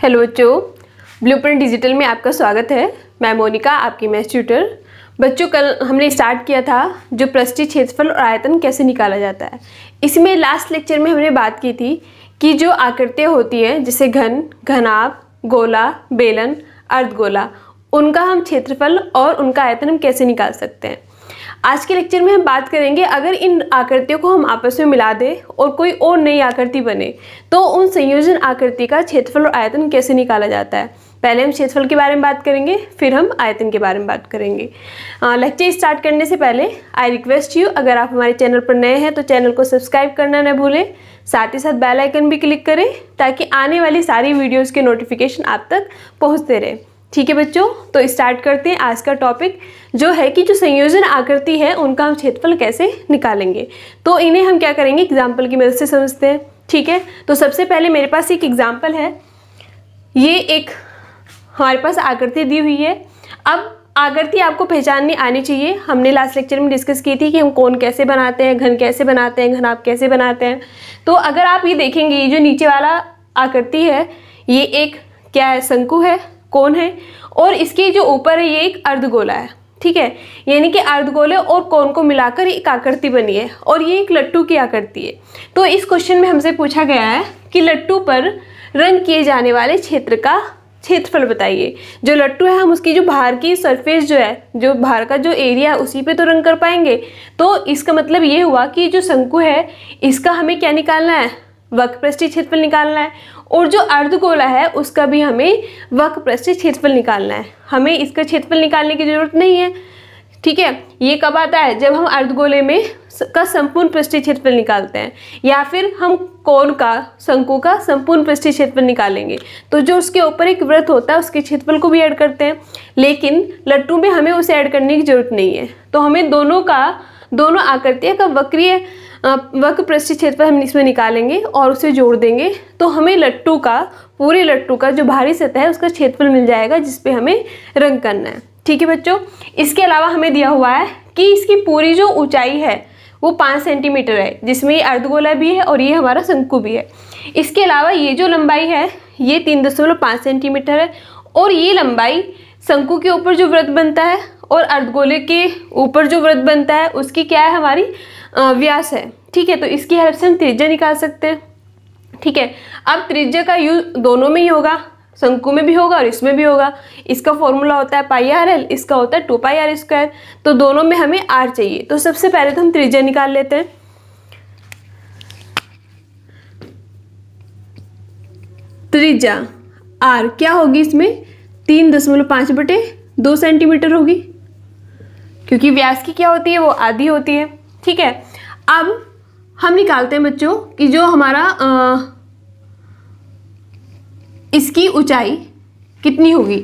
hello बच्चों print digital में आपका स्वागत है मैं मोनिका आपकी मैथ ट्यूटर बच्चों कल हमने स्टार्ट किया था जो पृष्ठीय क्षेत्रफल और आयतन कैसे निकाला जाता है इसमें लास्ट लेक्चर में हमने बात की थी कि जो आकृतियाँ होती हैं जैसे घन घनाप गोला बेलन अर्धगोला उनका हम क्षेत्रफल और उनका आयतन हम कैसे निकाल सकते हैं आज के लेक्चर में हम बात करेंगे अगर इन आकृतियों को हम आपस में मिला दें और कोई और नई आकृति बने तो उन संयोजन आकृति का क्षेत्रफल और आयतन कैसे निकाला जाता है पहले हम क्षेत्रफल के बारे में बात करेंगे फिर हम आयतन के बारे में बात करेंगे लेक्चर स्टार्ट करने से पहले आई रिक्वेस्ट यू अगर आप हमारे चैनल पर नए हैं तो चैनल को सब्सक्राइब करना न भूलें साथ ही साथ बेल आइकन भी क्लिक करें ताकि आने वाली सारी वीडियोज़ के नोटिफिकेशन आप तक पहुँचते रहें ठीक है बच्चों तो स्टार्ट करते हैं आज का टॉपिक जो है कि जो संयोजन आकृति है उनका हम क्षेत्रफल कैसे निकालेंगे तो इन्हें हम क्या करेंगे एग्जाम्पल की मदद से समझते हैं ठीक है तो सबसे पहले मेरे पास एक एग्जाम्पल है ये एक हमारे पास आकृति दी हुई है अब आकृति आपको पहचाननी आनी चाहिए हमने लास्ट लेक्चर में डिस्कस की थी कि हम कौन कैसे बनाते हैं घन कैसे बनाते हैं घन आप कैसे बनाते हैं तो अगर आप ये देखेंगे ये जो नीचे वाला आकृति है ये एक क्या है शंकु है कौन है और इसके जो ऊपर है ये एक अर्धगोला है ठीक है यानी कि अर्धगोले और कौन को मिलाकर एक आकृति बनी है और ये एक लट्टू की आकृति है तो इस क्वेश्चन में हमसे पूछा गया है कि लट्टू पर रन किए जाने वाले क्षेत्र का क्षेत्रफल बताइए जो लट्टू है हम उसकी जो बाहर की सरफेस जो है जो बाहर का जो एरिया है उसी पे तो रंग कर पाएंगे तो इसका मतलब ये हुआ कि जो शंकु है इसका हमें क्या निकालना है पृष्ठी क्षेत्रफल निकालना है और जो अर्धगोला है उसका भी हमें वक्र पृष्ठ क्षेत्रफल निकालना है हमें इसका क्षेत्रफल निकालने की ज़रूरत नहीं है ठीक है ये कब आता है जब हम अर्धगोले में का संपूर्ण पृष्ठ क्षेत्रफल निकालते हैं या फिर हम कौन का शंकु का संपूर्ण पृष्ठ क्षेत्रफल निकालेंगे तो जो उसके ऊपर एक व्रत होता है उसके क्षेत्रफल को भी ऐड करते हैं लेकिन लट्टू में हमें उसे ऐड करने की जरूरत नहीं है तो हमें दोनों का दोनों आकृतियाँ का वक्रीय वक्र क्षेत्र पर हम इसमें निकालेंगे और उसे जोड़ देंगे तो हमें लट्टू का पूरे लट्टू का जो भारी सतह है उसका क्षेत्रफल मिल जाएगा जिसपे हमें रंग करना है ठीक है बच्चों इसके अलावा हमें दिया हुआ है कि इसकी पूरी जो ऊंचाई है वो पाँच सेंटीमीटर है जिसमें ये अर्धगोला भी है और ये हमारा शंकु भी है इसके अलावा ये जो लंबाई है ये तीन दशमलव पाँच सेंटीमीटर है और ये लंबाई शंकु के ऊपर जो व्रत बनता है और अर्धगोले के ऊपर जो व्रत बनता है उसकी क्या है हमारी व्यास है ठीक है तो इसकी हेल्प से हम त्रिज्या निकाल सकते हैं ठीक है अब त्रिज्या का यूज दोनों में ही होगा शंकु में भी होगा और इसमें भी होगा इसका फॉर्मूला होता है पाई आर एल इसका होता है टू पाई आर स्क्वायर तो दोनों में हमें आर चाहिए तो सबसे पहले तो हम त्रिज्या निकाल लेते हैं त्रिज्या आर क्या होगी इसमें तीन दशमलव पाँच बटे दो सेंटीमीटर होगी क्योंकि व्यास की क्या होती है वो आधी होती है ठीक है अब हम निकालते हैं बच्चों कि जो हमारा आ, इसकी ऊंचाई कितनी होगी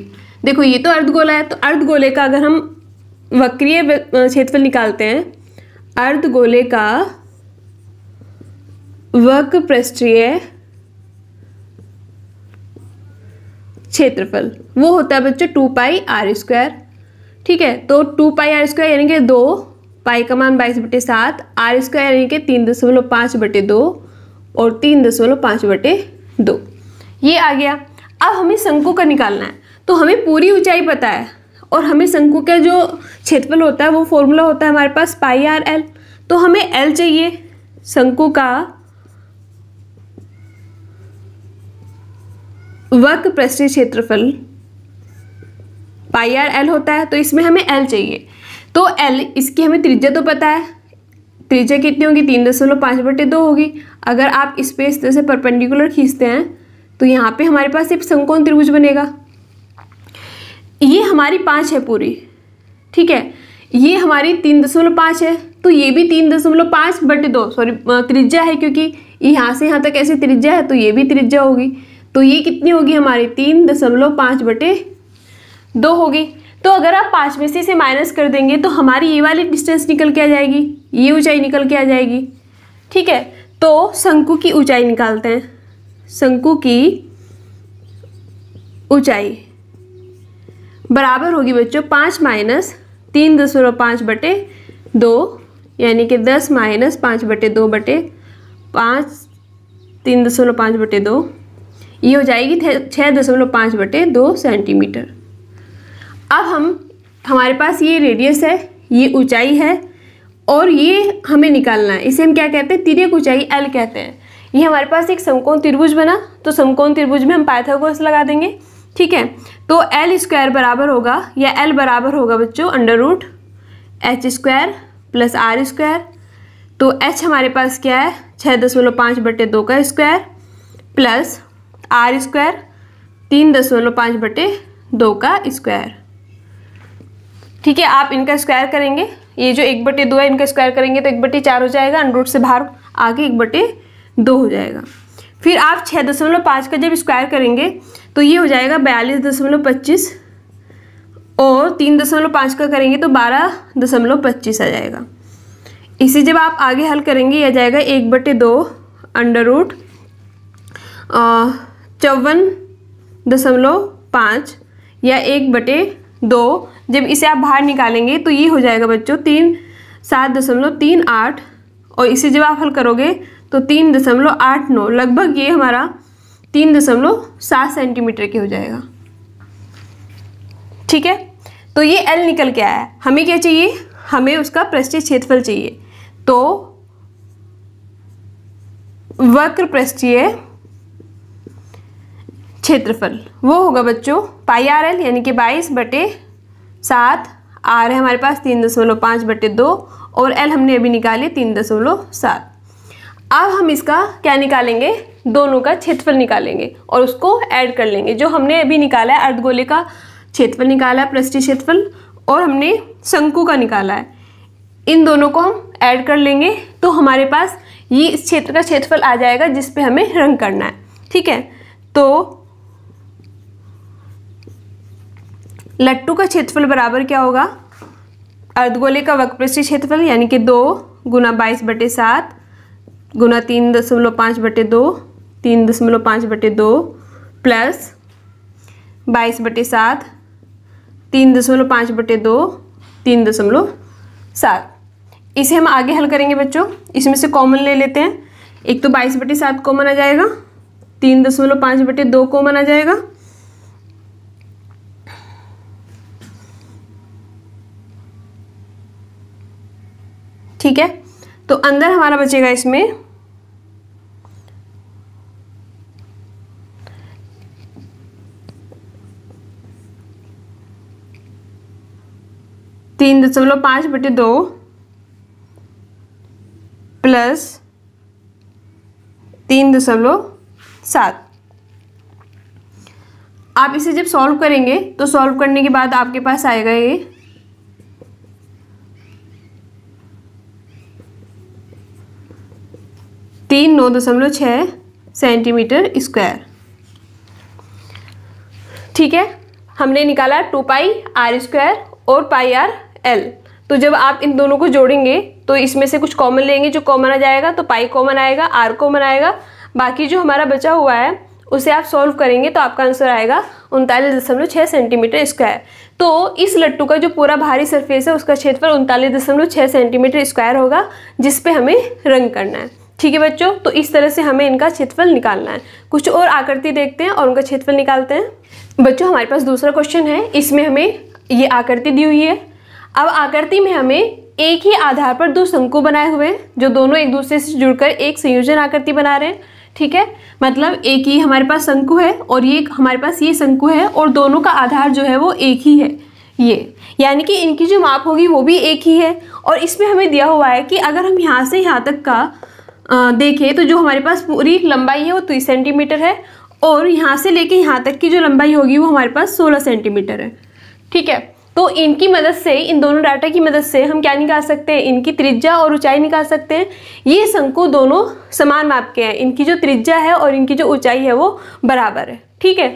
देखो ये तो अर्धगोला है तो अर्धगोले का अगर हम वक्रीय क्षेत्रफल निकालते हैं अर्धगोले का वक्र पृष्ठीय क्षेत्रफल वो होता है बच्चों टू पाई आर स्क्वायर ठीक है तो टू पाई आर स्क्वायर यानी कि दो पाई का मान बाईस बटे सात आर स्क्वायर यानी कि तीन दशमलव पाँच बटे दो और तीन दशमलव पाँच बटे दो ये आ गया अब हमें शंकु का निकालना है तो हमें पूरी ऊंचाई पता है और हमें शंकु का जो क्षेत्रफल होता है वो फॉर्मूला होता है हमारे पास पाई आर एल तो हमें एल चाहिए शंकु का वक्र पृष्ठीय क्षेत्रफल पाई आर एल होता है तो इसमें हमें एल चाहिए तो एल इसकी हमें त्रिज्या तो पता है त्रिज्या कितनी होगी तीन दशमलव पाँच बटे दो होगी अगर आप स्पेस जैसे परपेंडिकुलर खींचते हैं तो यहाँ पे हमारे पास एक संकोण त्रिभुज बनेगा ये हमारी पाँच है पूरी ठीक है ये हमारी तीन दशमलव पाँच है तो ये भी तीन दशमलव पाँच बटे दो सॉरी त्रिज्या है क्योंकि यहाँ से यहाँ तक ऐसी त्रिज्या है तो ये भी त्रिज्या होगी तो ये कितनी होगी हमारी तीन दशमलव पाँच बटे दो होगी तो अगर आप पाँच में से इसे माइनस कर देंगे तो हमारी ये वाली डिस्टेंस निकल के आ जाएगी ये ऊंचाई निकल के आ जाएगी ठीक है तो शंकु की ऊंचाई निकालते हैं शंकु की ऊंचाई बराबर होगी बच्चों पाँच माइनस तीन दशमलव पाँच बटे दो यानी कि दस माइनस पाँच बटे दो बटे पाँच तीन दशमलव पाँच बटे दो ये हो जाएगी छः दशमलव पाँच बटे दो सेंटीमीटर अब हम हमारे पास ये रेडियस है ये ऊंचाई है और ये हमें निकालना है इसे हम क्या कहते हैं तिरक ऊंचाई एल कहते हैं ये हमारे पास एक समकोण त्रिभुज बना तो समकोण त्रिभुज में हम पाइथागोरस लगा देंगे ठीक है तो एल स्क्वायर बराबर होगा या एल बराबर होगा बच्चों under root H square plus R square तो एच हमारे पास क्या है छः दशमलव पाँच बटे दो का स्क्वायर प्लस आर स्क्वायर तीन दशमलव पाँच बटे दो का स्क्वायर ठीक है आप इनका स्क्वायर करेंगे ये जो एक बटे दो है इनका स्क्वायर करेंगे तो एक बटे चार हो जाएगा अंडरूट से बाहर आगे एक बटे दो हो जाएगा फिर आप छः दशमलव पाँच का जब स्क्वायर करेंगे तो ये हो जाएगा बयालीस दशमलव पच्चीस और तीन दशमलव पाँच का करेंगे तो बारह दशमलव पच्चीस आ जाएगा इसे जब आप आगे हल करेंगे यह जाएगा एक बटे दो अंडर रूट चौवन दशमलव पाँच या एक बटे दो जब इसे आप बाहर निकालेंगे तो ये हो जाएगा बच्चों तीन सात दशमलव तीन आठ और इसे जब आप हल करोगे तो तीन दशमलव आठ नौ लगभग ये हमारा तीन दशमलव सात सेंटीमीटर के हो जाएगा ठीक है तो ये एल निकल के आया हमें क्या चाहिए हमें उसका पृष्ठीय क्षेत्रफल चाहिए तो वक्र पृष्ठीय क्षेत्रफल वो होगा बच्चों पाई आर एल यानी कि बाईस बटे सात आर है हमारे पास तीन दशमलव पाँच बटे दो और एल हमने अभी निकाले तीन दशमलव सात अब हम इसका क्या निकालेंगे दोनों का क्षेत्रफल निकालेंगे और उसको ऐड कर लेंगे जो हमने अभी निकाला है अर्धगोले का क्षेत्रफल निकाला है पृष्ठीय क्षेत्रफल और हमने शंकु का निकाला है इन दोनों को हम ऐड कर लेंगे तो हमारे पास ये इस क्षेत्र का क्षेत्रफल आ जाएगा जिस पे हमें रंग करना है ठीक है तो लट्टू का क्षेत्रफल बराबर क्या होगा अर्धगोले का वक्रपृष्ठीय क्षेत्रफल यानी कि दो गुना बाईस बटे सात गुना तीन दशमलव पाँच बटे दो तीन दशमलव पाँच बटे दो प्लस बाईस बटे सात तीन दशमलव पाँच बटे दो तीन दशमलव सात इसे हम आगे हल करेंगे बच्चों इसमें से कॉमन ले लेते हैं एक तो बाईस बटे सात कॉमन आ जाएगा तीन दशमलव पाँच बटे दो कॉमन आ जाएगा ठीक है तो अंदर हमारा बचेगा इसमें तीन दशमलव पांच बटे दो प्लस तीन दशमलव सात आप इसे जब सॉल्व करेंगे तो सॉल्व करने के बाद आपके पास आएगा ये तीन नौ दशमलव छः सेंटीमीटर स्क्वायर ठीक है हमने निकाला टू पाई आर स्क्वायर और पाई आर एल तो जब आप इन दोनों को जोड़ेंगे तो इसमें से कुछ कॉमन लेंगे जो कॉमन आ जाएगा तो पाई कॉमन आएगा आर कॉमन आएगा बाकी जो हमारा बचा हुआ है उसे आप सॉल्व करेंगे तो आपका आंसर आएगा उनतालीस दशमलव छः सेंटीमीटर स्क्वायर तो इस लट्टू का जो पूरा भारी सरफेस है उसका क्षेत्रफल उनतालीस दशमलव छः सेंटीमीटर स्क्वायर होगा जिसपे हमें रंग करना है ठीक है बच्चों तो इस तरह से हमें इनका क्षेत्रफल निकालना है कुछ और आकृति देखते हैं और उनका क्षेत्रफल निकालते हैं बच्चों हमारे पास दूसरा क्वेश्चन है इसमें हमें ये आकृति दी हुई है अब आकृति में हमें एक ही आधार पर दो शंकु बनाए हुए हैं जो दोनों एक दूसरे से जुड़कर एक संयोजन आकृति बना रहे हैं ठीक है मतलब एक ही हमारे पास शंकु है और ये हमारे पास ये शंकु है और दोनों का आधार जो है वो एक ही है ये यानी कि इनकी जो माप होगी वो भी एक ही है और इसमें हमें दिया हुआ है कि अगर हम यहाँ से यहाँ तक का देखें तो जो हमारे पास पूरी लंबाई है वो तीस सेंटीमीटर है और यहाँ से लेके यहाँ तक की जो लंबाई होगी वो हमारे पास सोलह सेंटीमीटर है ठीक है तो इनकी मदद से इन दोनों डाटा की मदद से हम क्या निकाल सकते हैं इनकी त्रिज्या और ऊंचाई निकाल सकते हैं ये शंकु दोनों समान माप के हैं इनकी जो त्रिज्या है और इनकी जो ऊंचाई है वो बराबर है ठीक है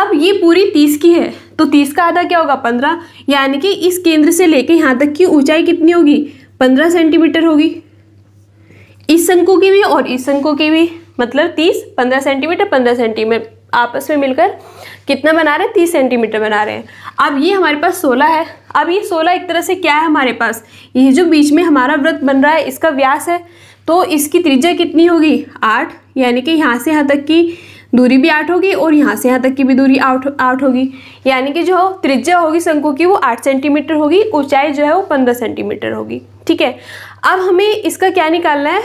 अब ये पूरी तीस की है तो तीस का आधा क्या होगा पंद्रह यानी कि इस केंद्र से लेके यहाँ तक की ऊंचाई कितनी होगी पंद्रह सेंटीमीटर होगी इस शंकु की भी और इस शंकु की भी मतलब तीस पंद्रह सेंटीमीटर पंद्रह सेंटीमीटर आपस में मिलकर कितना बना रहे हैं तीस सेंटीमीटर बना रहे हैं अब ये हमारे पास सोलह है अब ये सोलह एक तरह से क्या है हमारे पास ये जो बीच में हमारा व्रत बन रहा है इसका व्यास है तो इसकी त्रिज्या कितनी होगी आठ यानी कि यहाँ से यहाँ तक की दूरी भी आठ होगी और यहाँ से यहाँ तक की भी दूरी आठ आठ होगी यानी कि जो त्रिज्या होगी शंकु की वो आठ सेंटीमीटर होगी ऊंचाई जो है वो पंद्रह सेंटीमीटर होगी ठीक है अब हमें इसका क्या निकालना है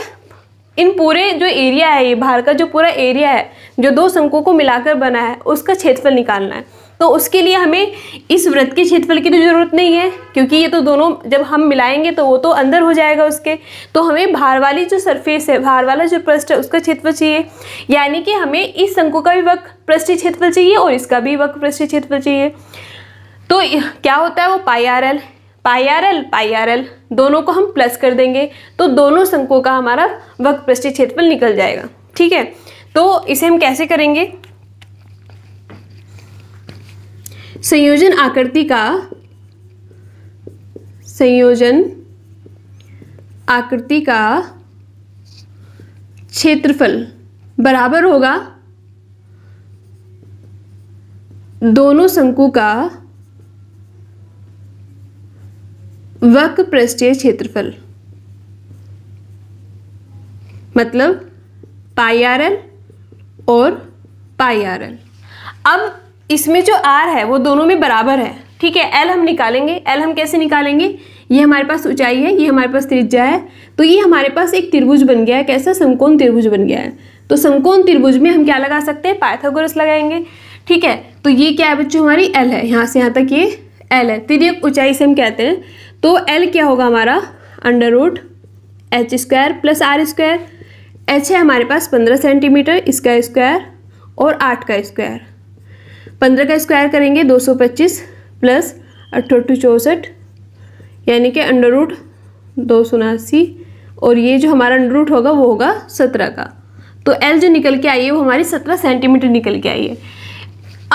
इन पूरे जो एरिया है ये बाहर का जो पूरा एरिया है जो दो शंकुओं को मिलाकर बना है उसका क्षेत्रफल निकालना है तो उसके लिए हमें इस व्रत के क्षेत्रफल की तो ज़रूरत नहीं है क्योंकि ये तो दोनों जब हम मिलाएंगे तो वो तो अंदर हो जाएगा उसके तो हमें भार वाली जो सरफेस है भार वाला जो पृष्ठ है उसका क्षेत्रफल चाहिए यानी कि हमें इस शंकु का भी वक्त पृष्ठ क्षेत्रफल चाहिए और इसका भी वक्त पृष्ठ क्षेत्रफल चाहिए तो क्या होता है वो pi R L pi R L pi R L दोनों को हम प्लस कर देंगे तो दोनों शंकुओं का हमारा वक्त पृष्ठ क्षेत्रफल निकल जाएगा ठीक है तो इसे हम कैसे करेंगे संयोजन आकृति का संयोजन आकृति का क्षेत्रफल बराबर होगा दोनों शंकु का वक्र पृष्ठीय क्षेत्रफल मतलब पाई आर एल और पाई आर एल अब इसमें जो आर है वो दोनों में बराबर है ठीक है एल हम निकालेंगे एल हम कैसे निकालेंगे ये हमारे पास ऊंचाई है ये हमारे पास त्रिज्या है तो ये हमारे पास एक त्रिभुज बन गया है कैसा समकोण त्रिभुज बन गया है तो समकोण त्रिभुज में हम क्या लगा सकते हैं पाइथागोरस लगाएंगे ठीक है तो ये क्या है बच्चों हमारी एल है यहाँ से यहाँ तक ये एल है तिरक ऊंचाई से हम कहते हैं तो एल क्या होगा हमारा under root H square plus R square H है हमारे पास पंद्रह सेंटीमीटर इसका स्क्वायर और आठ का स्क्वायर पंद्रह का स्क्वायर करेंगे दो सौ पच्चीस प्लस अठहत्तर चौंसठ यानी कि अंडर रूट दो सौ उनासी और ये जो हमारा अंडर रूट होगा वो होगा सत्रह का तो एल जो निकल के आई है वो हमारी सत्रह सेंटीमीटर निकल के आई है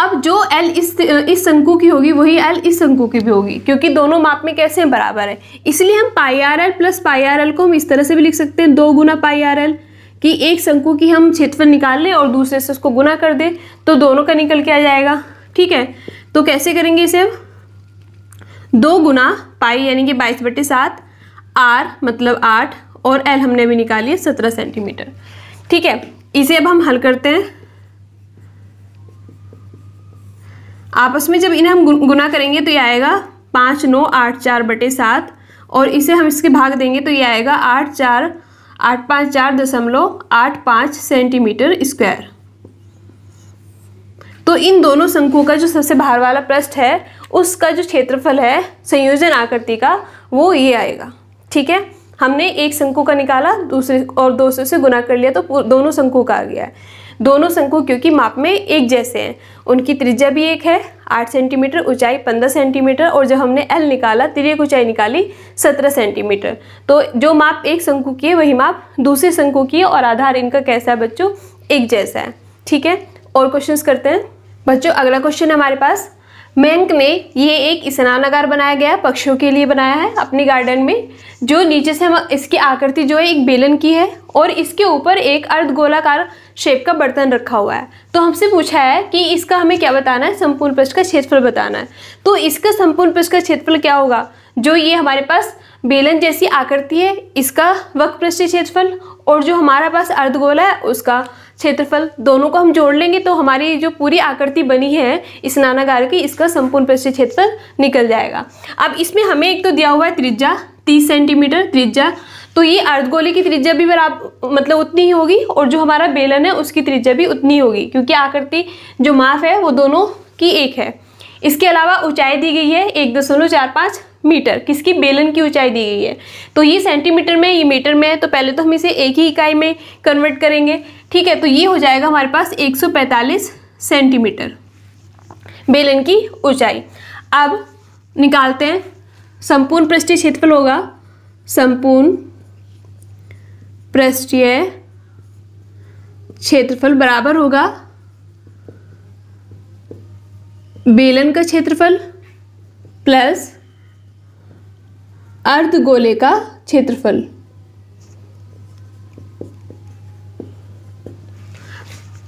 अब जो एल इस इस शंकु की होगी वही एल इस शंकु की भी होगी क्योंकि दोनों माप में कैसे हैं बराबर है इसलिए हम pi R L plus pi R L को हम इस तरह से भी लिख सकते हैं दो गुना पाई आर एल कि एक शंकु की हम क्षेत्रफल निकाल लें और दूसरे से उसको गुना कर दें तो दोनों का निकल के आ जाएगा ठीक है तो कैसे करेंगे इसे अब दो गुना पाई यानी कि बाईस बटे सात आर मतलब आठ और एल हमने भी निकाली है सत्रह सेंटीमीटर ठीक है इसे अब हम हल करते हैं आपस में जब इन्हें हम गुना करेंगे तो ये आएगा पाँच नौ आठ चार बटे सात और इसे हम इसके भाग देंगे तो ये आएगा आठ चार आठ पाँच चार दशमलव आठ पाँच सेंटीमीटर स्क्वायर तो इन दोनों शंकुओं का जो सबसे बाहर वाला पृष्ठ है उसका जो क्षेत्रफल है संयोजन आकृति का वो ये आएगा ठीक है हमने एक शंकु का निकाला दूसरे और दूसरे से गुना कर लिया तो दोनों शंकु का आ गया है दोनों शंकु क्योंकि माप में एक जैसे हैं उनकी त्रिज्या भी एक है आठ सेंटीमीटर ऊंचाई पंद्रह सेंटीमीटर और जब हमने एल निकाला तिरक ऊंचाई निकाली सत्रह सेंटीमीटर तो जो माप एक शंकु की है वही माप दूसरे शंकु की है और आधार इनका कैसा है बच्चों एक जैसा है ठीक है और क्वेश्चन करते हैं बच्चों अगला क्वेश्चन है हमारे पास मैंक ने ये एक स्नानागार बनाया गया है पक्षियों के लिए बनाया है अपने गार्डन में जो नीचे से हम इसकी आकृति जो है एक बेलन की है और इसके ऊपर एक अर्ध गोलाकार शेप का बर्तन रखा हुआ है तो हमसे पूछा है कि इसका हमें क्या बताना है संपूर्ण पृष्ठ का क्षेत्रफल बताना है तो इसका संपूर्ण पृष्ठ का क्षेत्रफल क्या होगा जो ये हमारे पास बेलन जैसी आकृति है इसका वक्र पृष्ठ क्षेत्रफल और जो हमारा पास अर्धगोला है उसका क्षेत्रफल दोनों को हम जोड़ लेंगे तो हमारी जो पूरी आकृति बनी है स्नानागार की इसका संपूर्ण पृष्ठ क्षेत्रफल निकल जाएगा अब इसमें हमें एक तो दिया हुआ है त्रिज्या तीस सेंटीमीटर त्रिज्या तो ये अर्धगोले की त्रिज्या भी बराबर मतलब उतनी ही होगी और जो हमारा बेलन है उसकी त्रिज्या भी उतनी होगी क्योंकि आकृति जो माफ है वो दोनों की एक है इसके अलावा ऊंचाई दी गई है एक दशमलव चार पाँच मीटर किसकी बेलन की ऊंचाई दी गई है तो ये सेंटीमीटर में ये मीटर में है तो पहले तो हम इसे एक ही इकाई में कन्वर्ट करेंगे ठीक है तो ये हो जाएगा हमारे पास 145 सेंटीमीटर बेलन की ऊंचाई अब निकालते हैं संपूर्ण पृष्ठीय क्षेत्रफल होगा संपूर्ण पृष्ठीय क्षेत्रफल बराबर होगा बेलन का क्षेत्रफल प्लस अर्ध गोले का क्षेत्रफल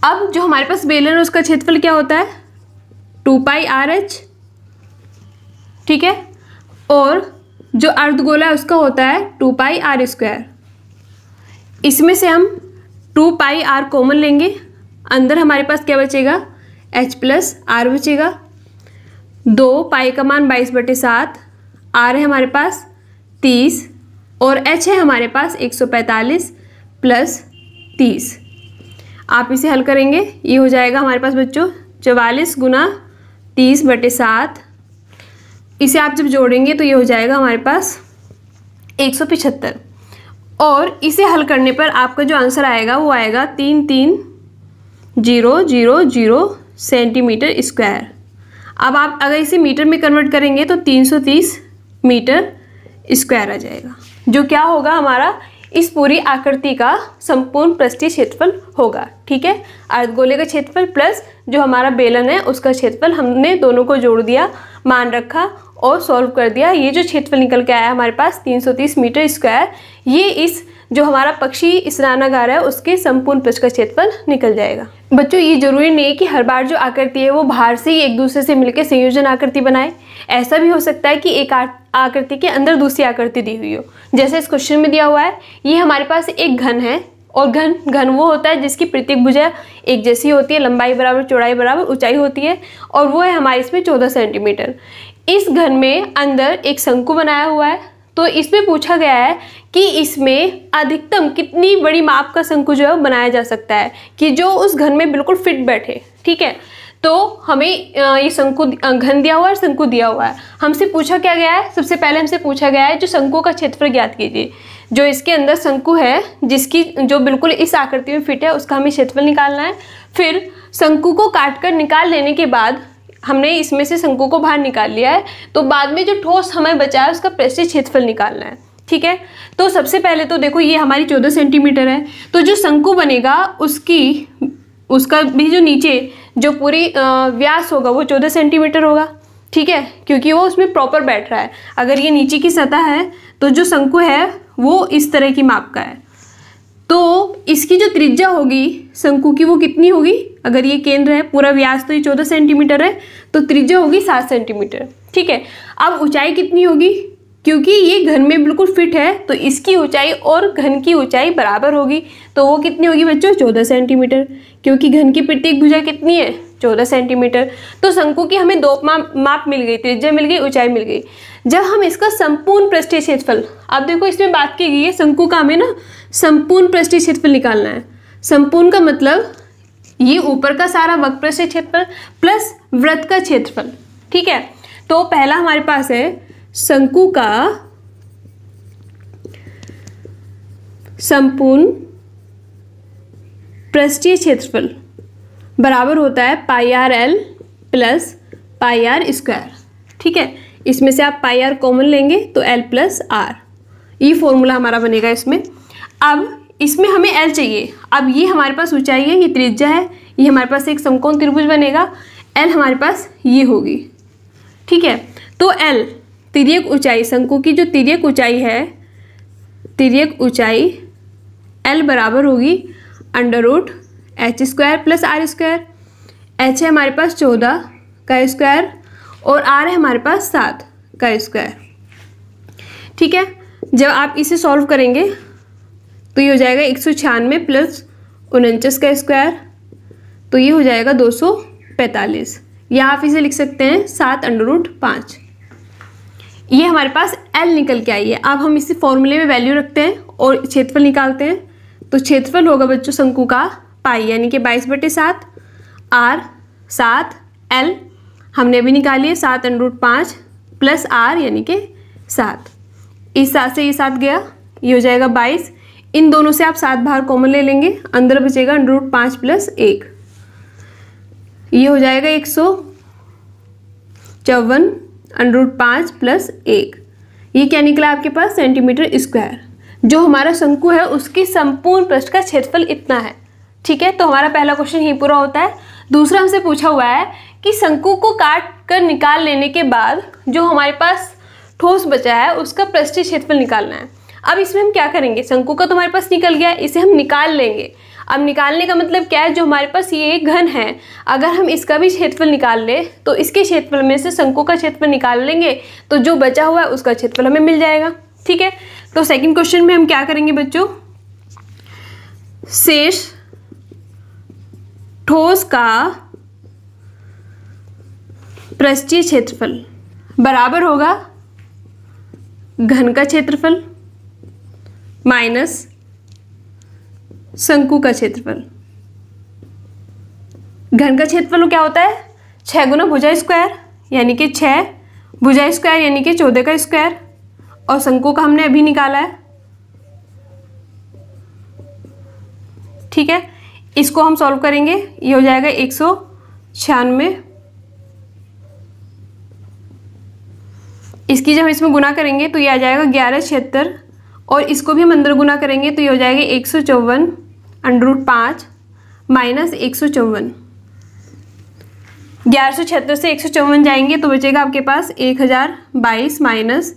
अब जो हमारे पास बेलन है उसका क्षेत्रफल क्या होता है टू पाई आर एच ठीक है और जो अर्धगोला है उसका होता है टू पाई आर स्क्वायर इसमें से हम टू पाई आर कॉमन लेंगे अंदर हमारे पास क्या बचेगा एच प्लस आर बचेगा दो पाई का मान बाईस बटे सात आर है हमारे पास तीस और एच है हमारे पास एक सौ पैंतालीस प्लस तीस आप इसे हल करेंगे ये हो जाएगा हमारे पास बच्चों चवालीस गुना तीस बटे सात इसे आप जब जोड़ेंगे तो ये हो जाएगा हमारे पास एक सौ पिछहत्तर और इसे हल करने पर आपका जो आंसर आएगा वो आएगा तीन तीन zero zero zero centimetre square अब आप अगर इसे मीटर में कन्वर्ट करेंगे तो तीन सौ तीस मीटर स्क्वायर आ जाएगा जो क्या होगा हमारा इस पूरी आकृति का संपूर्ण पृष्ठीय क्षेत्रफल होगा ठीक है अर्धगोले का क्षेत्रफल प्लस जो हमारा बेलन है उसका क्षेत्रफल हमने दोनों को जोड़ दिया मान रखा और सॉल्व कर दिया ये जो क्षेत्रफल निकल के आया हमारे पास 330 मीटर स्क्वायर ये इस जो हमारा पक्षी स्नानागार है उसके संपूर्ण पृष्ठ का क्षेत्रफल निकल जाएगा बच्चों ये जरूरी नहीं है कि हर बार जो आकृति है वो बाहर से ही एक दूसरे से मिलकर संयोजन आकृति बनाए ऐसा भी हो सकता है कि एक आकृति के अंदर दूसरी आकृति दी हुई हो जैसे इस क्वेश्चन में दिया हुआ है ये हमारे पास एक घन है और घन घन वो होता है जिसकी प्रत्येक भुजा एक जैसी होती है लंबाई बराबर चौड़ाई बराबर ऊंचाई होती है और वो है हमारे इसमें चौदह सेंटीमीटर इस घन में अंदर एक शंकु बनाया हुआ है तो इसमें पूछा गया है कि इसमें अधिकतम कितनी बड़ी माप का शंकु जो है बनाया जा सकता है कि जो उस घन में बिल्कुल फिट बैठे ठीक है तो हमें ये शंकु घन दिया हुआ है और शंकु दिया हुआ है हमसे पूछा क्या गया है सबसे पहले हमसे पूछा गया है जो शंकु का क्षेत्रफल ज्ञात कीजिए जो इसके अंदर शंकु है जिसकी जो बिल्कुल इस आकृति में फिट है उसका हमें क्षेत्रफल निकालना है फिर शंकु को काट कर निकाल लेने के बाद हमने इसमें से शंकु को बाहर निकाल लिया है तो बाद में जो ठोस हमें बचा है उसका प्रश्न क्षेत्रफल निकालना है ठीक है तो सबसे पहले तो देखो ये हमारी चौदह सेंटीमीटर है तो जो शंकु बनेगा उसकी उसका भी जो नीचे जो पूरी व्यास होगा वो चौदह सेंटीमीटर होगा ठीक है क्योंकि वो उसमें प्रॉपर बैठ रहा है अगर ये नीचे की सतह है तो जो शंकु है वो इस तरह की माप का है तो इसकी जो त्रिज्या होगी शंकु की वो कितनी होगी अगर ये केंद्र है पूरा व्यास तो ये चौदह सेंटीमीटर है तो त्रिज्या होगी सात सेंटीमीटर ठीक है अब ऊंचाई कितनी होगी क्योंकि ये घन में बिल्कुल फिट है तो इसकी ऊंचाई और घन की ऊंचाई बराबर होगी तो वो कितनी होगी बच्चों चौदह सेंटीमीटर क्योंकि घन की प्रत्येक भुजा कितनी है चौदह सेंटीमीटर तो शंकु की हमें दो माप माप मिल गई त्रिज्या मिल गई ऊंचाई मिल गई जब हम इसका संपूर्ण पृष्ठ क्षेत्रफल अब देखो इसमें बात की गई है शंकु का हमें ना संपूर्ण पृष्ठ क्षेत्रफल निकालना है संपूर्ण का मतलब ये ऊपर का सारा वक्त पृष्ठ क्षेत्रफल प्लस व्रत का क्षेत्रफल ठीक है तो पहला हमारे पास है शंकु का संपूर्ण पृष्ठीय क्षेत्रफल बराबर होता है pi R L plus pi R square ठीक है इसमें से आप पाई आर कॉमन लेंगे तो एल प्लस आर ये फॉर्मूला हमारा बनेगा इसमें अब इसमें हमें एल चाहिए अब ये हमारे पास ऊंचाई है ये त्रिज्या है ये हमारे पास एक समकोण त्रिभुज बनेगा एल हमारे पास ये होगी ठीक है तो एल तिरक ऊंचाई शंकु की जो तिरक ऊंचाई है तिरक ऊंचाई एल बराबर होगी under root H square plus R square H है हमारे पास चौदह का स्क्वायर और आर है हमारे पास सात का स्क्वायर ठीक है जब आप इसे सॉल्व करेंगे तो ये हो जाएगा एक सौ छियानवे प्लस उनचास का स्क्वायर तो ये हो जाएगा दो सौ पैंतालीस या आप इसे लिख सकते हैं सात अंडर रूट पाँच ये हमारे पास एल निकल के आई है अब हम इसी फॉर्मूले में वैल्यू रखते हैं और क्षेत्रफल निकालते हैं तो क्षेत्रफल होगा बच्चों शंकु का पाई यानी कि बाईस बटे सात आर सात एल हमने भी निकाली है सात अनरूट पाँच प्लस आर यानी कि सात इस सात से ये सात गया ये हो जाएगा बाईस इन दोनों से आप सात बाहर कॉमन ले लेंगे अंदर बचेगा अनरूट पाँच प्लस एक ये हो जाएगा एक सौ चौवन अंडर रूट पाँच प्लस एक ये क्या निकला आपके पास सेंटीमीटर स्क्वायर जो हमारा शंकु है उसकी संपूर्ण पृष्ठ का क्षेत्रफल इतना है ठीक है तो हमारा पहला क्वेश्चन ही पूरा होता है दूसरा हमसे पूछा हुआ है कि शंकु को काट कर निकाल लेने के बाद जो हमारे पास ठोस बचा है उसका पृष्ठ क्षेत्रफल निकालना है अब इसमें हम क्या करेंगे शंकु का तो हमारे पास निकल गया इसे हम निकाल लेंगे अब निकालने का मतलब क्या है जो हमारे पास ये घन है अगर हम इसका भी क्षेत्रफल निकाल लें तो इसके क्षेत्रफल में से शंकु का क्षेत्रफल निकाल लेंगे तो जो बचा हुआ है उसका क्षेत्रफल हमें मिल जाएगा ठीक है तो सेकंड क्वेश्चन में हम क्या करेंगे बच्चों शेष ठोस का पृष्ठीय क्षेत्रफल बराबर होगा घन का क्षेत्रफल माइनस शंकु का क्षेत्रफल घन का क्षेत्रफल क्या होता है छः गुना भुजा स्क्वायर यानी कि छः भुजा स्क्वायर यानी कि चौदह का स्क्वायर और शंकु का हमने अभी निकाला है ठीक है इसको हम सॉल्व करेंगे ये हो जाएगा एक सौ छियानवे इसकी जब हम इसमें गुना करेंगे तो ये आ जाएगा ग्यारह छिहत्तर और इसको भी हम अंदर गुना करेंगे तो ये हो जाएगा एक सौ चौवन अंडर रूट पाँच माइनस एक सौ चौवन ग्यारह सौ छिहत्तर से एक सौ चौवन जाएंगे तो बचेगा आपके पास एक हज़ार बाईस माइनस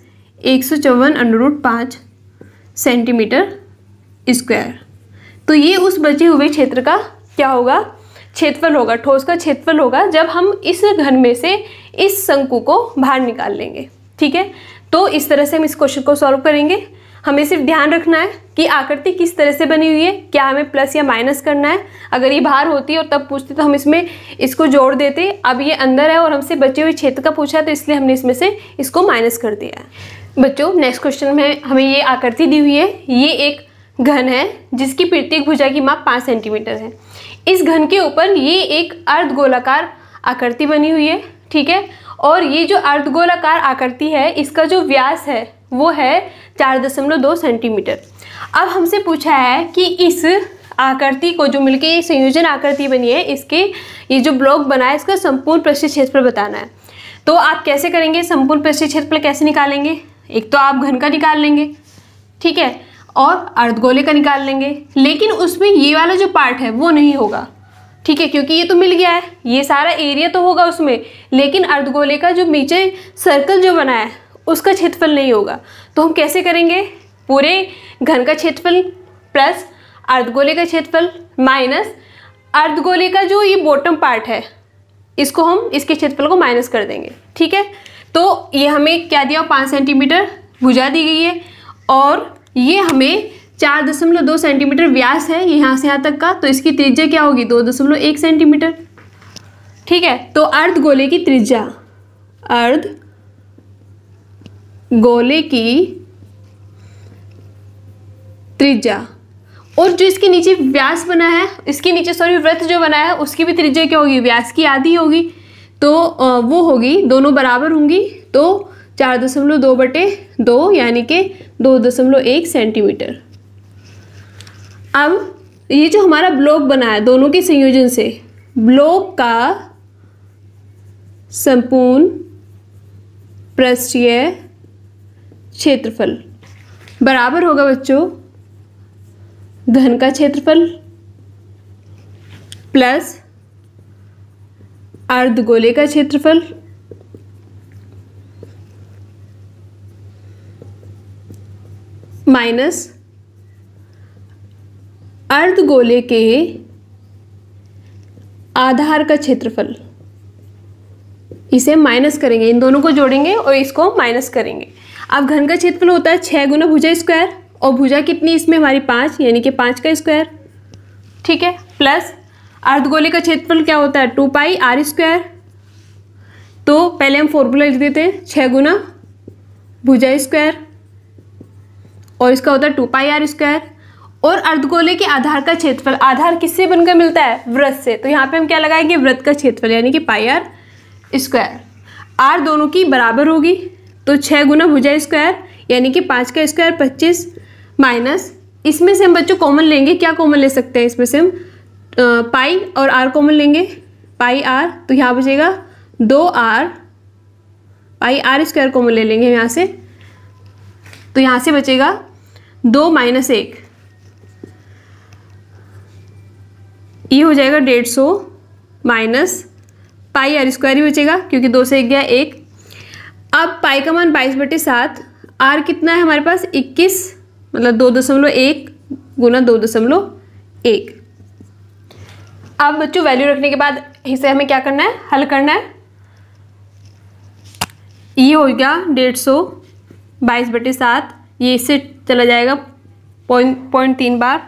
एक सौ चौवन अंडर रूट पाँच सेंटीमीटर स्क्वायर तो ये उस बचे हुए क्षेत्र का क्या होगा क्षेत्रफल होगा ठोस का क्षेत्रफल होगा जब हम इस घन में से इस शंकु को बाहर निकाल लेंगे ठीक है तो इस तरह से हम इस क्वेश्चन को सॉल्व करेंगे हमें सिर्फ ध्यान रखना है कि आकृति किस तरह से बनी हुई है क्या हमें प्लस या माइनस करना है अगर ये बाहर होती और तब पूछते तो हम इसमें इसको जोड़ देते अब ये अंदर है और हमसे बचे हुए क्षेत्र का पूछा तो इसलिए हमने इसमें से इसको माइनस कर दिया है बच्चों नेक्स्ट क्वेश्चन में हमें ये आकृति दी हुई है ये एक घन है जिसकी प्रत्येक भुजा की माप पाँच सेंटीमीटर है इस घन के ऊपर ये एक अर्ध गोलाकार आकृति बनी हुई है ठीक है और ये जो अर्धगोलाकार आकृति है इसका जो व्यास है वो है चार दशमलव दो सेंटीमीटर अब हमसे पूछा है कि इस आकृति को जो मिलके ये संयोजन आकृति बनी है इसके ये जो ब्लॉक बना है इसका संपूर्ण क्षेत्र क्षेत्रफल बताना है तो आप कैसे करेंगे संपूर्ण क्षेत्र क्षेत्रफल कैसे निकालेंगे एक तो आप घन का निकाल लेंगे ठीक है और अर्धगोले का निकाल लेंगे लेकिन उसमें ये वाला जो पार्ट है वो नहीं होगा ठीक है क्योंकि ये तो मिल गया है ये सारा एरिया तो होगा उसमें लेकिन अर्धगोले का जो नीचे सर्कल जो बना है उसका क्षेत्रफल नहीं होगा तो हम कैसे करेंगे पूरे घन का क्षेत्रफल प्लस अर्धगोले का क्षेत्रफल माइनस अर्धगोले का जो ये बॉटम पार्ट है इसको हम इसके क्षेत्रफल को माइनस कर देंगे ठीक है तो ये हमें क्या दिया पाँच सेंटीमीटर भुजा दी गई है और ये हमें चार दशमलव दो सेंटीमीटर व्यास है यहाँ से यहाँ तक का तो इसकी त्रिज्या क्या होगी दो दशमलव एक सेंटीमीटर ठीक है तो अर्ध गोले की त्रिज्या अर्ध गोले की त्रिज्या और जो इसके नीचे व्यास बना है इसके नीचे सॉरी व्रत जो बना है उसकी भी त्रिज्या क्या होगी व्यास की आधी होगी तो वो होगी दोनों बराबर होंगी तो चार दशमलव दो बटे दो यानी कि दो दशमलव एक सेंटीमीटर अब ये जो हमारा ब्लॉक बना है दोनों के संयोजन से ब्लॉक का संपूर्ण पृष्ठीय क्षेत्रफल बराबर होगा बच्चों घन का क्षेत्रफल प्लस अर्ध गोले का क्षेत्रफल माइनस अर्ध गोले के आधार का क्षेत्रफल इसे माइनस करेंगे इन दोनों को जोड़ेंगे और इसको माइनस करेंगे अब घन का क्षेत्रफल होता है छः गुना भुजा स्क्वायर और भुजा कितनी इसमें हमारी पाँच यानी कि पाँच का स्क्वायर ठीक है प्लस अर्धगोले का क्षेत्रफल क्या होता है टू पाई आर स्क्वायर तो पहले हम फॉर्मूला लिख देते हैं छः गुना भुजा स्क्वायर और इसका होता है टू पाई आर स्क्वायर और अर्धगोले के आधार का क्षेत्रफल आधार किससे बनकर मिलता है व्रत से तो यहाँ पे हम क्या लगाएंगे व्रत का क्षेत्रफल यानी कि पाई आर स्क्वायर आर दोनों की बराबर होगी तो छः गुना भुजा स्क्वायर यानी कि पाँच का स्क्वायर पच्चीस माइनस इसमें से हम बच्चों कॉमन लेंगे क्या कॉमन ले सकते हैं इसमें से हम पाई और आर कॉमन लेंगे पाई आर तो यहाँ बचेगा दो R pi R square common ले लेंगे यहाँ से तो यहाँ से बचेगा दो माइनस एक ये हो जाएगा डेढ़ सौ माइनस पाई आर स्क्वायर ही बचेगा क्योंकि दो से एक गया एक अब पाई का मान बाईस बटे सात आर कितना है हमारे पास इक्कीस मतलब दो दशमलव एक गुना दो दशमलव एक अब बच्चों वैल्यू रखने के बाद इसे हमें क्या करना है हल करना है ये हो गया डेढ़ सौ बाईस बटे सात ये इससे चला जाएगा पॉइंट पॉइंट तीन बार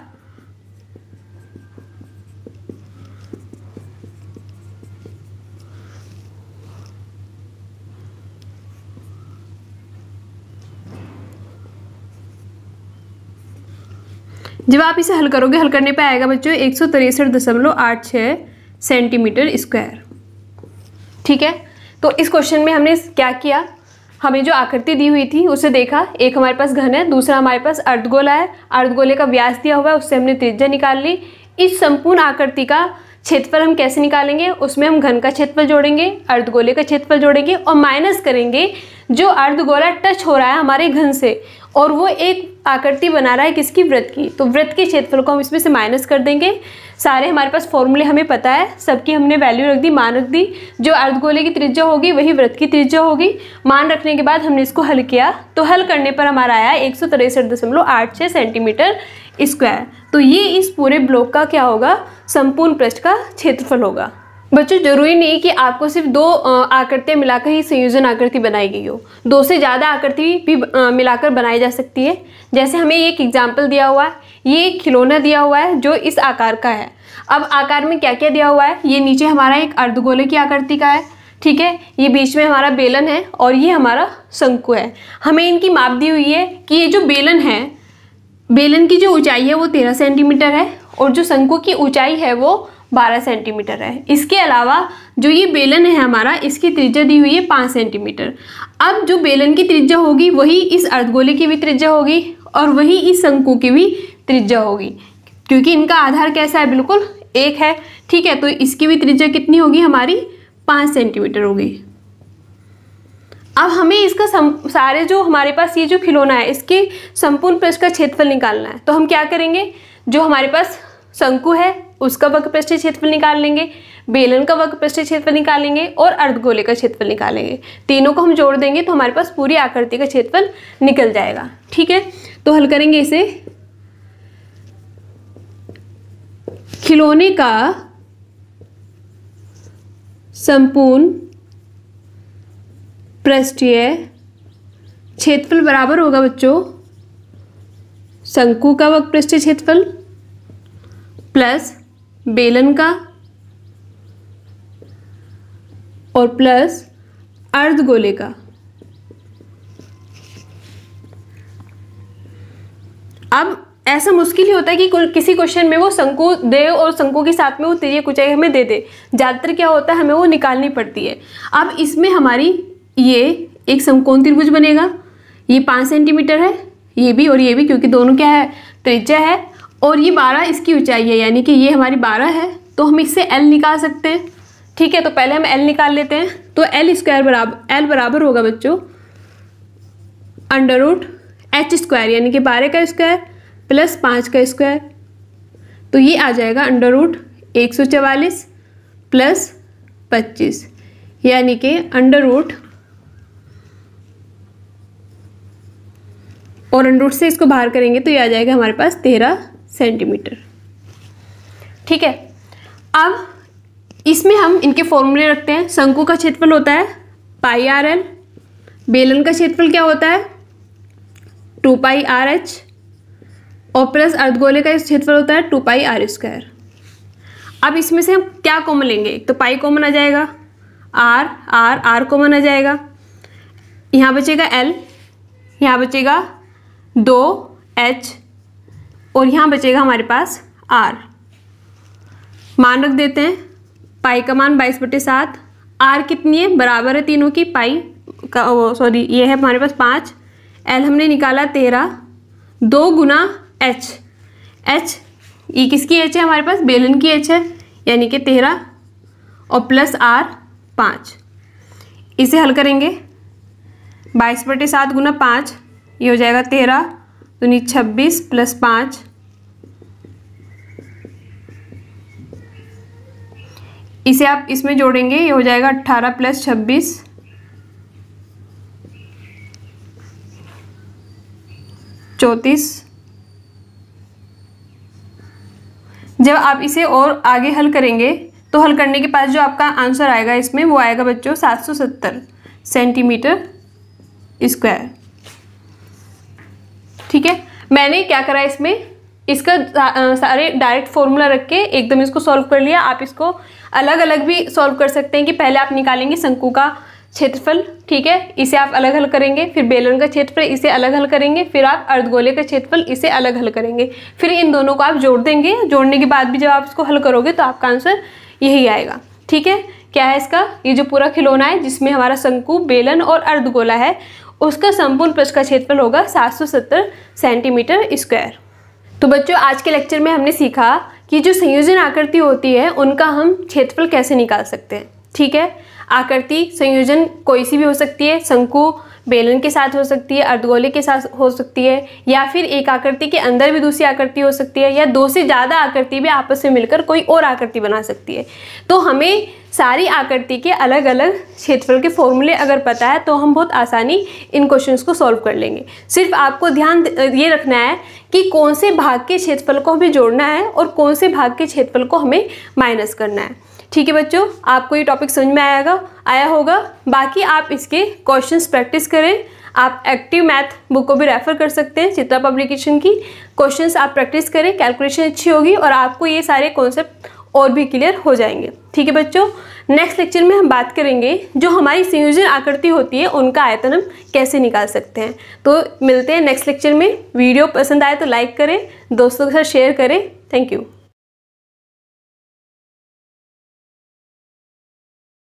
जब आप इसे हल करोगे हल करने पर आएगा बच्चों एक सौ तिरसठ दशमलव आठ छः सेंटीमीटर स्क्वायर ठीक है तो इस क्वेश्चन में हमने क्या किया हमें जो आकृति दी हुई थी उसे देखा एक हमारे पास घन है दूसरा हमारे पास अर्धगोला है अर्धगोले का व्यास दिया हुआ है उससे हमने त्रिज्या निकाल ली इस संपूर्ण आकृति का क्षेत्रफल हम कैसे निकालेंगे उसमें हम घन का क्षेत्रफल जोड़ेंगे अर्धगोले का क्षेत्रफल जोड़ेंगे और माइनस करेंगे जो अर्धगोला टच हो रहा है हमारे घन से और वो एक आकृति बना रहा है किसकी वृत्त की तो वृत्त के क्षेत्रफल को हम इसमें से माइनस कर देंगे सारे हमारे पास फॉर्मूले हमें पता है सबकी हमने वैल्यू रख दी मान रख दी जो अर्धगोले की त्रिज्या होगी वही वृत्त की त्रिज्या होगी मान रखने के बाद हमने इसको हल किया तो हल करने पर हमारा आया एक सेंटीमीटर स्क्वायर तो ये इस पूरे ब्लॉक का क्या होगा संपूर्ण पृष्ठ का क्षेत्रफल होगा बच्चों जरूरी नहीं कि आपको सिर्फ दो आकृतियाँ मिलाकर ही संयोजन आकृति बनाई गई हो दो से ज़्यादा आकृति भी मिलाकर बनाई जा सकती है जैसे हमें एक एग्जाम्पल दिया हुआ है ये एक खिलौना दिया हुआ है जो इस आकार का है अब आकार में क्या क्या दिया हुआ है ये नीचे हमारा एक अर्धगोले की आकृति का है ठीक है ये बीच में हमारा बेलन है और ये हमारा शंकु है हमें इनकी माप दी हुई है कि ये जो बेलन है बेलन की जो ऊंचाई है वो तेरह सेंटीमीटर है और जो शंकु की ऊंचाई है वो बारह सेंटीमीटर है इसके अलावा जो ये बेलन है हमारा इसकी त्रिज्या दी हुई है पाँच सेंटीमीटर अब जो बेलन की त्रिज्या होगी वही इस अर्धगोले की भी त्रिज्या होगी और वही इस शंकु की भी त्रिज्या होगी क्योंकि इनका आधार कैसा है बिल्कुल एक है ठीक है तो इसकी भी त्रिज्या कितनी होगी हमारी पाँच सेंटीमीटर होगी अब हमें इसका सम, सारे जो हमारे पास ये जो खिलौना है इसके संपूर्ण पृष्ठ का क्षेत्रफल निकालना है तो हम क्या करेंगे जो हमारे पास शंकु है उसका वक पृष्ठीय क्षेत्रफल निकाल लेंगे बेलन का वक पृष्ठीय क्षेत्रफल निकालेंगे और अर्धगोले का क्षेत्रफल निकालेंगे तीनों को हम जोड़ देंगे तो हमारे पास पूरी आकृति का क्षेत्रफल निकल जाएगा ठीक है तो हल करेंगे इसे खिलौने का संपूर्ण पृष्ठीय क्षेत्रफल बराबर होगा बच्चों शंकु का वक पृष्ठीय क्षेत्रफल प्लस बेलन का और प्लस अर्ध गोले का अब ऐसा मुश्किल ही होता है कि किसी क्वेश्चन में वो शंकु दे और शंकु के साथ में वो तिरिया कुचाई हमें दे दे ज़्यादातर क्या होता है हमें वो निकालनी पड़ती है अब इसमें हमारी ये एक समकोण त्रिभुज बनेगा ये पाँच सेंटीमीटर है ये भी और ये भी क्योंकि दोनों क्या है त्रिज्या है और ये बारह इसकी ऊंचाई है यानी कि ये हमारी बारह है तो हम इससे एल निकाल सकते हैं ठीक है तो पहले हम एल निकाल लेते हैं तो एल स्क्वायर बराबर एल बराबर होगा बच्चों अंडर रूट एच स्क्वायर यानी कि बारह का स्क्वायर प्लस पाँच का स्क्वायर तो ये आ जाएगा अंडर रूट एक सौ चवालीस प्लस पच्चीस यानी कि अंडर रूट और अंडर रूट से इसको बाहर करेंगे तो ये आ जाएगा हमारे पास तेरह सेंटीमीटर ठीक है अब इसमें हम इनके फॉर्मूले रखते हैं शंकु का क्षेत्रफल होता है पाई आर एल बेलन का क्षेत्रफल क्या होता है टू पाई आर एच और प्लस अर्धगोले का क्षेत्रफल होता है टू पाई आर स्क्वायर अब इसमें से हम क्या कॉमन लेंगे तो पाई कॉमन आ जाएगा आर आर आर कॉमन आ जाएगा यहाँ बचेगा एल यहाँ बचेगा दो एच और यहाँ बचेगा हमारे पास आर मान रख देते हैं पाई का मान बाईस बटे सात आर कितनी है बराबर है तीनों की पाई का सॉरी ये है हमारे पास पाँच एल हमने निकाला तेरह दो गुना एच एच ये किसकी एच है हमारे पास बेलन की एच है यानी कि तेरह और प्लस आर पाँच इसे हल करेंगे बाईस बटे सात गुना पाँच ये हो जाएगा तेरह दूनी छब्बीस प्लस पाँच इसे आप इसमें जोड़ेंगे ये हो जाएगा अट्ठारह प्लस छब्बीस चौंतीस जब आप इसे और आगे हल करेंगे तो हल करने के पास जो आपका आंसर आएगा इसमें वो आएगा बच्चों सात सौ सत्तर सेंटीमीटर स्क्वायर ठीक है मैंने क्या करा इसमें इसका सारे डायरेक्ट फॉर्मूला रख के एकदम इसको सॉल्व कर लिया आप इसको अलग अलग भी सॉल्व कर सकते हैं कि पहले आप निकालेंगे शंकु का क्षेत्रफल ठीक है इसे आप अलग हल करेंगे फिर बेलन का क्षेत्रफल इसे अलग हल करेंगे फिर आप अर्धगोले का क्षेत्रफल इसे अलग हल करेंगे फिर इन दोनों को आप जोड़ देंगे जोड़ने के बाद भी जब आप इसको हल करोगे तो आपका आंसर यही आएगा ठीक है क्या है इसका ये जो पूरा खिलौना है जिसमें हमारा शंकु बेलन और अर्धगोला है उसका संपूर्ण पृष्ठ का क्षेत्रफल होगा 770 सेंटीमीटर स्क्वायर तो बच्चों आज के लेक्चर में हमने सीखा कि जो संयोजन आकृति होती है उनका हम क्षेत्रफल कैसे निकाल सकते हैं ठीक है आकृति संयोजन कोई सी भी हो सकती है शंकु बेलन के साथ हो सकती है अर्धगोले के साथ हो सकती है या फिर एक आकृति के अंदर भी दूसरी आकृति हो सकती है या दो से ज़्यादा आकृति भी आपस में मिलकर कोई और आकृति बना सकती है तो हमें सारी आकृति के अलग अलग क्षेत्रफल के फॉर्मूले अगर पता है तो हम बहुत आसानी इन क्वेश्चंस को सॉल्व कर लेंगे सिर्फ आपको ध्यान ये रखना है कि कौन से भाग के क्षेत्रफल को हमें जोड़ना है और कौन से भाग के क्षेत्रफल को हमें माइनस करना है ठीक है बच्चों आपको ये टॉपिक समझ में आएगा आया होगा बाकी आप इसके क्वेश्चंस प्रैक्टिस करें आप एक्टिव मैथ बुक को भी रेफ़र कर सकते हैं चित्रा पब्लिकेशन की क्वेश्चंस आप प्रैक्टिस करें कैलकुलेशन अच्छी होगी और आपको ये सारे कॉन्सेप्ट और भी क्लियर हो जाएंगे ठीक है बच्चों नेक्स्ट लेक्चर में हम बात करेंगे जो हमारी संयोजन आकृति होती है उनका आयतन हम कैसे निकाल सकते हैं तो मिलते हैं नेक्स्ट लेक्चर में वीडियो पसंद आए तो लाइक करें दोस्तों के साथ शेयर करें थैंक यू